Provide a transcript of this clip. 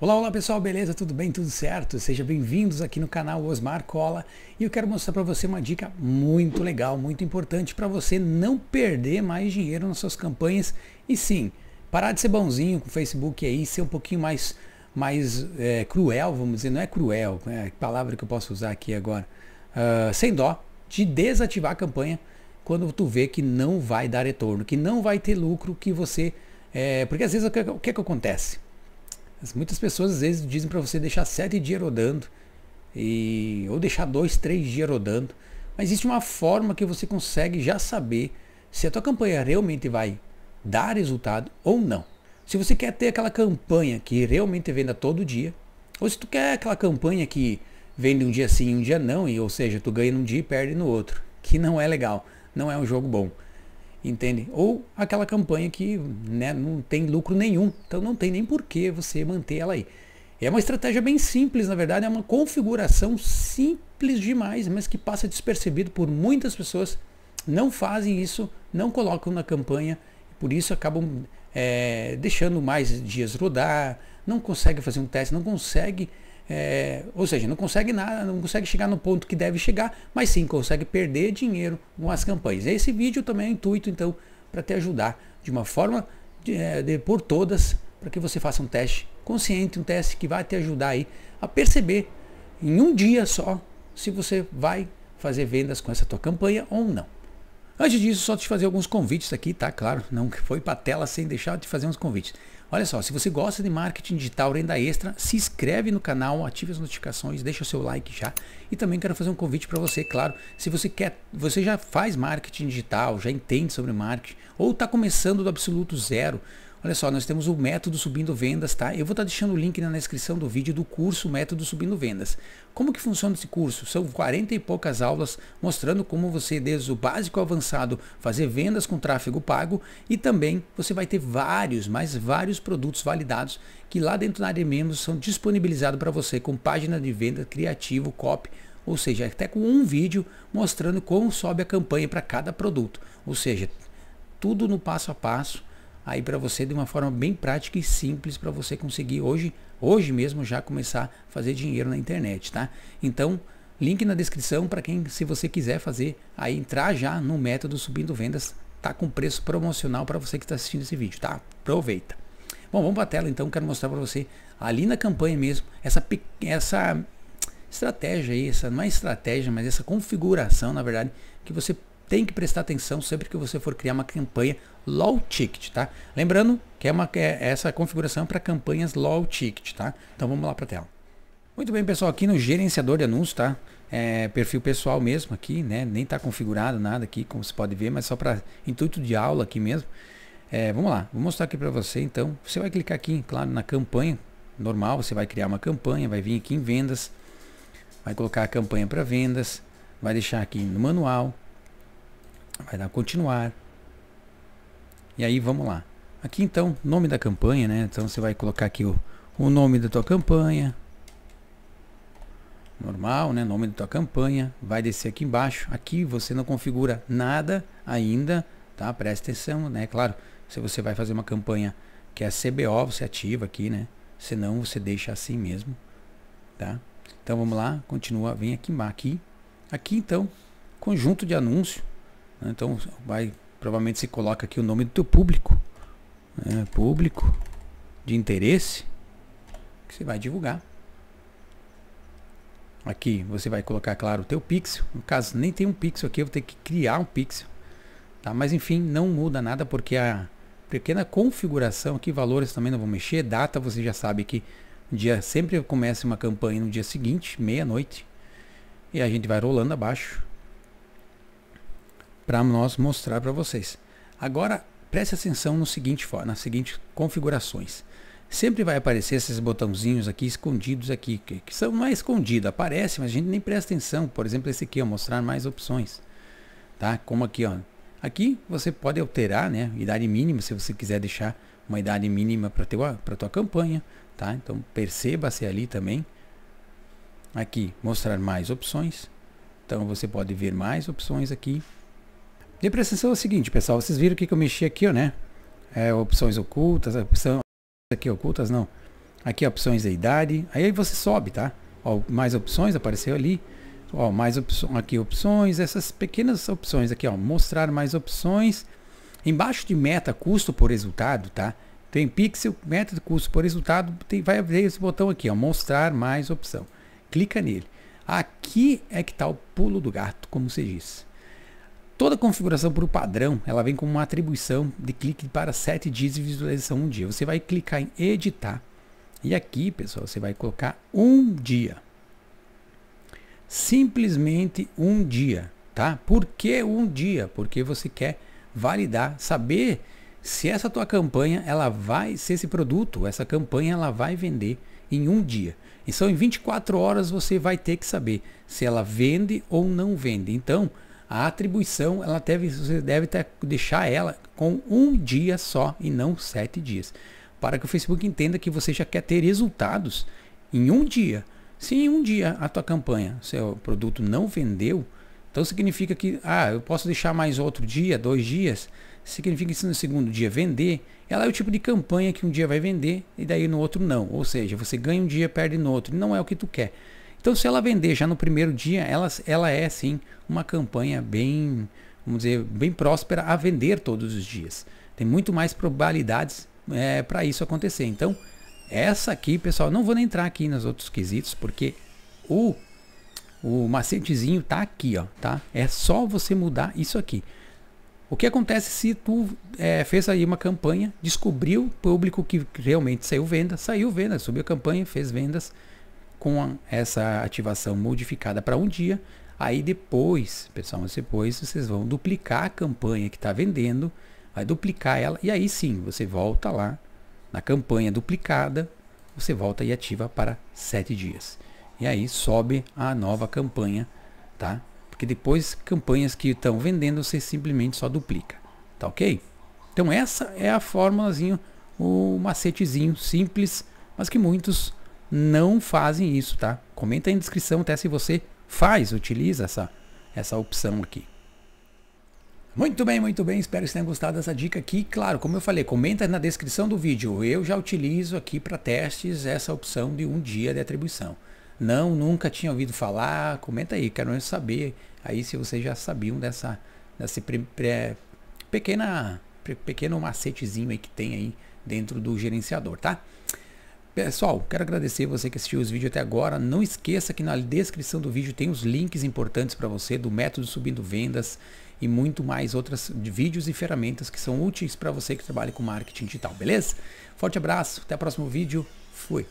Olá, olá pessoal, beleza? Tudo bem? Tudo certo? Sejam bem-vindos aqui no canal Osmar Cola e eu quero mostrar para você uma dica muito legal, muito importante para você não perder mais dinheiro nas suas campanhas e sim, parar de ser bonzinho com o Facebook aí, ser um pouquinho mais, mais é, cruel, vamos dizer, não é cruel, é a palavra que eu posso usar aqui agora, uh, sem dó, de desativar a campanha quando tu vê que não vai dar retorno, que não vai ter lucro, que você... É, porque às vezes o que, o que, que acontece? Mas muitas pessoas às vezes dizem para você deixar sete dias rodando e ou deixar dois, três dias rodando. Mas existe uma forma que você consegue já saber se a tua campanha realmente vai dar resultado ou não. Se você quer ter aquela campanha que realmente venda todo dia, ou se tu quer aquela campanha que vende um dia sim, um dia não, e ou seja, tu ganha num dia e perde no outro, que não é legal, não é um jogo bom entende? Ou aquela campanha que né, não tem lucro nenhum, então não tem nem por que você manter ela aí. É uma estratégia bem simples, na verdade, é uma configuração simples demais, mas que passa despercebido por muitas pessoas. Não fazem isso, não colocam na campanha, por isso acabam é, deixando mais dias rodar, não consegue fazer um teste, não consegue é, ou seja, não consegue nada, não consegue chegar no ponto que deve chegar, mas sim consegue perder dinheiro com as campanhas. Esse vídeo também é intuito, então, para te ajudar de uma forma de, é, de por todas, para que você faça um teste consciente, um teste que vai te ajudar aí a perceber em um dia só se você vai fazer vendas com essa tua campanha ou não. Antes disso, só te fazer alguns convites aqui, tá? Claro, não foi para tela sem deixar de fazer uns convites. Olha só, se você gosta de marketing digital, renda extra, se inscreve no canal, ative as notificações, deixa o seu like já. E também quero fazer um convite para você, claro, se você quer, você já faz marketing digital, já entende sobre marketing, ou está começando do absoluto zero, Olha só, nós temos o método subindo vendas, tá? Eu vou estar tá deixando o link na descrição do vídeo do curso Método Subindo Vendas. Como que funciona esse curso? São 40 e poucas aulas mostrando como você, desde o básico ao avançado, fazer vendas com tráfego pago e também você vai ter vários, mais vários produtos validados que lá dentro da área membros são disponibilizados para você com página de venda, criativo, copy, ou seja, até com um vídeo mostrando como sobe a campanha para cada produto. Ou seja, tudo no passo a passo aí para você de uma forma bem prática e simples para você conseguir hoje, hoje mesmo já começar a fazer dinheiro na internet, tá? Então, link na descrição para quem se você quiser fazer aí entrar já no método subindo vendas, tá com preço promocional para você que está assistindo esse vídeo, tá? Aproveita. Bom, vamos para a tela então, quero mostrar para você ali na campanha mesmo essa essa estratégia aí, essa não é estratégia, mas essa configuração, na verdade, que você tem que prestar atenção sempre que você for criar uma campanha low ticket, tá? Lembrando que é uma, é, essa configuração é para campanhas low ticket, tá? Então vamos lá para a tela. Muito bem, pessoal, aqui no gerenciador de anúncios, tá? É, perfil pessoal mesmo aqui, né? Nem está configurado nada aqui, como você pode ver, mas só para intuito de aula aqui mesmo. É, vamos lá, vou mostrar aqui para você então. Você vai clicar aqui, claro, na campanha normal, você vai criar uma campanha, vai vir aqui em vendas, vai colocar a campanha para vendas, vai deixar aqui no manual, Vai dar continuar. E aí vamos lá. Aqui então, nome da campanha, né? Então você vai colocar aqui o, o nome da tua campanha. Normal, né? Nome da tua campanha. Vai descer aqui embaixo. Aqui você não configura nada ainda, tá? Presta atenção, né? Claro, se você vai fazer uma campanha que é CBO, você ativa aqui, né? Senão você deixa assim mesmo, tá? Então vamos lá, continua, vem aqui, aqui. Aqui então, conjunto de anúncio. Né? Então vai provavelmente se coloca aqui o nome do teu público, né? público de interesse que você vai divulgar. Aqui você vai colocar, claro, o teu pixel. No caso nem tem um pixel aqui, eu vou ter que criar um pixel. Tá? Mas enfim, não muda nada porque a pequena configuração aqui, valores também não vou mexer. Data você já sabe que dia sempre começa uma campanha no dia seguinte, meia noite, e a gente vai rolando abaixo para nós mostrar para vocês. Agora, preste atenção no seguinte, nas seguintes configurações. Sempre vai aparecer esses botãozinhos aqui escondidos aqui, que, que são não é escondido, aparece, mas a gente nem presta atenção. Por exemplo, esse aqui, ó, mostrar mais opções. Tá? Como aqui, ó. Aqui você pode alterar, né, idade mínima, se você quiser deixar uma idade mínima para teu para tua campanha, tá? Então perceba-se é ali também. Aqui, mostrar mais opções. Então você pode ver mais opções aqui. E prestação é o seguinte, pessoal, vocês viram o que, eu mexi aqui, ó, né? É, opções ocultas, opção aqui ocultas não. Aqui opções da idade, aí você sobe, tá? Ó, mais opções apareceu ali. Ó, mais opções, aqui opções, essas pequenas opções aqui, ó, mostrar mais opções. Embaixo de meta custo por resultado, tá? Tem pixel, meta de custo por resultado, tem, vai abrir esse botão aqui, ó, mostrar mais opção. Clica nele. Aqui é que está o pulo do gato, como se diz. Toda configuração por padrão, ela vem com uma atribuição de clique para 7 dias de visualização um dia. Você vai clicar em editar e aqui, pessoal, você vai colocar um dia. Simplesmente um dia, tá? Por que um dia? Porque você quer validar, saber se essa tua campanha, ela vai, se esse produto, essa campanha, ela vai vender em um dia. Então, em 24 horas, você vai ter que saber se ela vende ou não vende. Então, a atribuição ela deve, você deve ter, deixar ela com um dia só e não sete dias, para que o Facebook entenda que você já quer ter resultados em um dia. Se em um dia a tua campanha, seu produto não vendeu, então significa que ah, eu posso deixar mais outro dia, dois dias. Significa que se no segundo dia vender, ela é o tipo de campanha que um dia vai vender e daí no outro não. Ou seja, você ganha um dia, perde no outro. Não é o que tu quer. Então, se ela vender já no primeiro dia, ela, ela é sim uma campanha bem, vamos dizer, bem próspera a vender todos os dias. Tem muito mais probabilidades é, para isso acontecer. Então, essa aqui, pessoal, não vou nem entrar aqui nos outros quesitos, porque o, o macetezinho tá aqui, ó, tá? É só você mudar isso aqui. O que acontece se tu é, fez aí uma campanha, descobriu público que realmente saiu venda, saiu venda, subiu a campanha, fez vendas, com essa ativação modificada para um dia. Aí depois, pessoal, depois vocês vão duplicar a campanha que está vendendo, vai duplicar ela e aí sim você volta lá na campanha duplicada, você volta e ativa para sete dias. E aí sobe a nova campanha, tá? Porque depois campanhas que estão vendendo você simplesmente só duplica, tá ok? Então essa é a fórmulazinho, o macetezinho simples, mas que muitos não fazem isso, tá? Comenta aí na descrição até se você faz, utiliza essa, essa opção aqui. Muito bem, muito bem. Espero que vocês tenham gostado dessa dica aqui. Claro, como eu falei, comenta na descrição do vídeo. Eu já utilizo aqui para testes essa opção de um dia de atribuição. Não, nunca tinha ouvido falar. Comenta aí, quero saber aí se vocês já sabiam dessa, dessa pre, pre, pequena, pre, pequeno macetezinho aí que tem aí dentro do gerenciador, tá? Pessoal, quero agradecer você que assistiu os vídeos até agora. Não esqueça que na descrição do vídeo tem os links importantes para você do método subindo vendas e muito mais outros vídeos e ferramentas que são úteis para você que trabalha com marketing digital, beleza? Forte abraço, até o próximo vídeo. Fui.